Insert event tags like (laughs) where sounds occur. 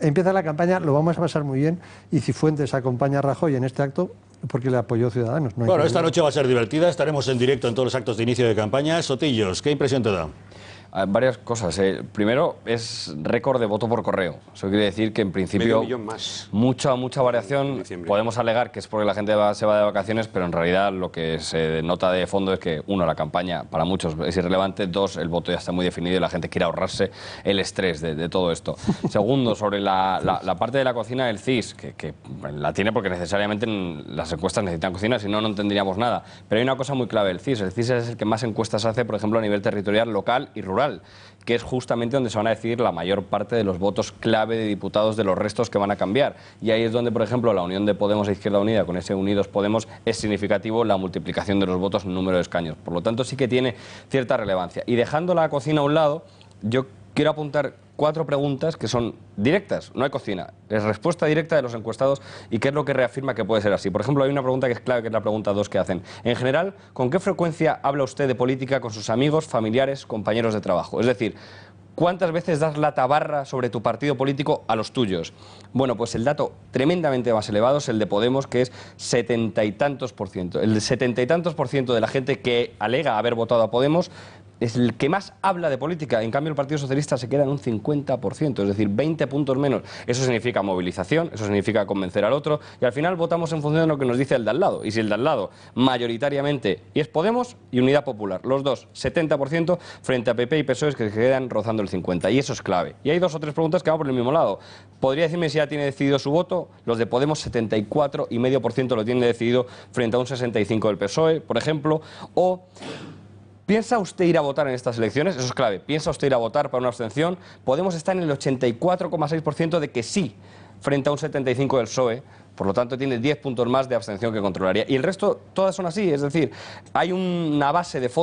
Empieza la campaña, lo vamos a pasar muy bien y Cifuentes acompaña a Rajoy en este acto porque le apoyó Ciudadanos. No bueno, esta noche va a ser divertida, estaremos en directo en todos los actos de inicio de campaña. Sotillos, ¿qué impresión te da? Ah, varias cosas. Eh. Primero, es récord de voto por correo. Eso quiere decir que en principio mucha mucha variación. Podemos alegar que es porque la gente se va de vacaciones, pero en realidad lo que se nota de fondo es que uno la campaña para muchos es irrelevante, dos el voto ya está muy definido y la gente quiere ahorrarse el estrés de, todo esto. (laughs) Segundo, sobre la, parte de la cocina del CIS, que, la tiene porque necesariamente las encuestas necesitan cocina, si no no tendríamos nada. Pero hay una cosa muy clave del CIS. El CIS es el que más encuestas hace, por ejemplo, a nivel territorial, local y rural que es justamente donde se van a decidir la mayor parte de los votos clave de diputados de los restos que van a cambiar. Y ahí es donde, por ejemplo, la unión de Podemos e Izquierda Unida con ese Unidos Podemos es significativo la multiplicación de los votos en número de escaños. Por lo tanto, sí que tiene cierta relevancia. Y dejando la cocina a un lado, yo quiero apuntar cuatro preguntas que son directas, no hay cocina. Es respuesta directa de los encuestados y qué es lo que reafirma que puede ser así. Por ejemplo, hay una pregunta que es clave, que es la pregunta dos que hacen. En general, ¿con qué frecuencia habla usted de política con sus amigos, familiares, compañeros de trabajo? Es decir, ¿Cuántas veces das la tabarra sobre tu partido político a los tuyos? Bueno, pues el dato tremendamente más elevado es el de Podemos, que es setenta y tantos por ciento. El setenta y tantos por ciento de la gente que alega haber votado a Podemos es el que más habla de política. En cambio, el Partido Socialista se queda en un 50%, es decir, 20 puntos menos. Eso significa movilización, eso significa convencer al otro, y al final votamos en función de lo que nos dice el de al lado. Y si el de al lado mayoritariamente es Podemos y Unidad Popular, los dos, 70% frente a PP y PSOE que se quedan rozando el 50%. Y eso es clave. Y hay dos o tres preguntas que van por el mismo lado. ¿Podría decirme si ya tiene decidido su voto? Los de Podemos, y 74,5% lo tiene decidido frente a un 65% del PSOE, por ejemplo. O ¿Piensa usted ir a votar en estas elecciones? Eso es clave. ¿Piensa usted ir a votar para una abstención? Podemos estar en el 84,6% de que sí, frente a un 75% del PSOE. Por lo tanto, tiene 10 puntos más de abstención que controlaría. Y el resto, todas son así. Es decir, hay una base de fondo.